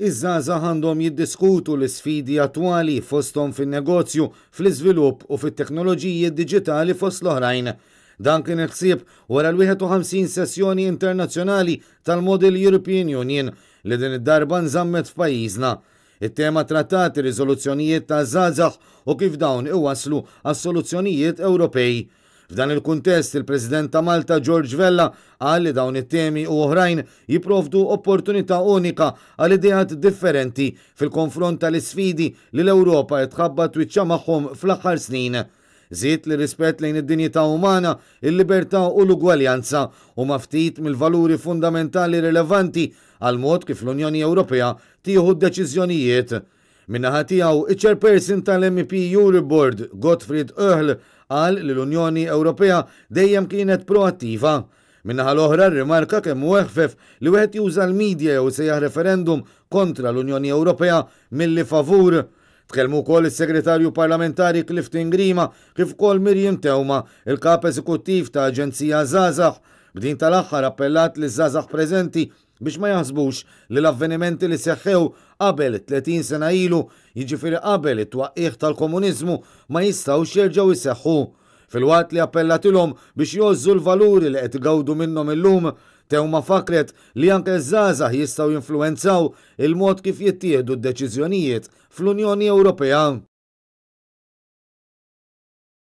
iż żaża għandhom jiddiskutu l isfidi attwali fosthom fin-negozju, fl-iżvilupp u fit-teknoloġiji digitali fost l-oħrajn. Dan kien ħsieb wara l-51 sessjoni internazzjonali tal-Model European Union li din id-darba nżammet f'pajjiżna. It-tema trattati riżoluzzjonijiet ta' żgħażagħ u kif dawn iwaslu għas soluzzjonijiet Ewropej. F'dan il-kuntest il-President ta' Malta George Vella għal li dawn it-temi u oħrajn jiprovdu opportunità unika għal idejat differenti fil-konfront tal-isfidi li l-Ewropa jitħabba twiċċa magħhom fl-aħħar snin. Zit li rispett lejn id-dinjità umana, il-libertà u l-ugwaljanza u maftit mill-valuri fundamentali rilevanti għal mod kif l-Unjoni Ewropea tieħu d-deċiżjonijiet Minnaħa tiegħu iċ-chairperson tal-MEP Euroboard Gottfried Öhl qal li l-Unjoni Ewropea dejjem kienet proattiva. Minnaħa l-oħra rimarka kemm weħfef li wieħed juża l-medja jew sejjaħ referendum kontra l-Unjoni Ewropea milli favur. Tkellmu wkoll is segretarju parlamentari Clifton Grima kif kol Mirjim Tewma, il-kap eżekuttiv ta' Aġenzija Zazax, b'din tal-aħħar appellat li Zazax preżenti biex ma jaħsbux li l-avvenimenti li seħħew qabel 30 sena ilu jiġifieri qabel it twaqqiħ tal-komuniżmu ma jistgħux jerġgħu jseħħu. Fil-wat li appellatilhom biex jozzu l-valuri li qed igawdu minnhom illum tew ma fakret li anke żgħażagħ jistgħu jinfluwenzaw il-mod kif jittieħdu d-deċiżjonijiet fl-Unjoni Ewropea.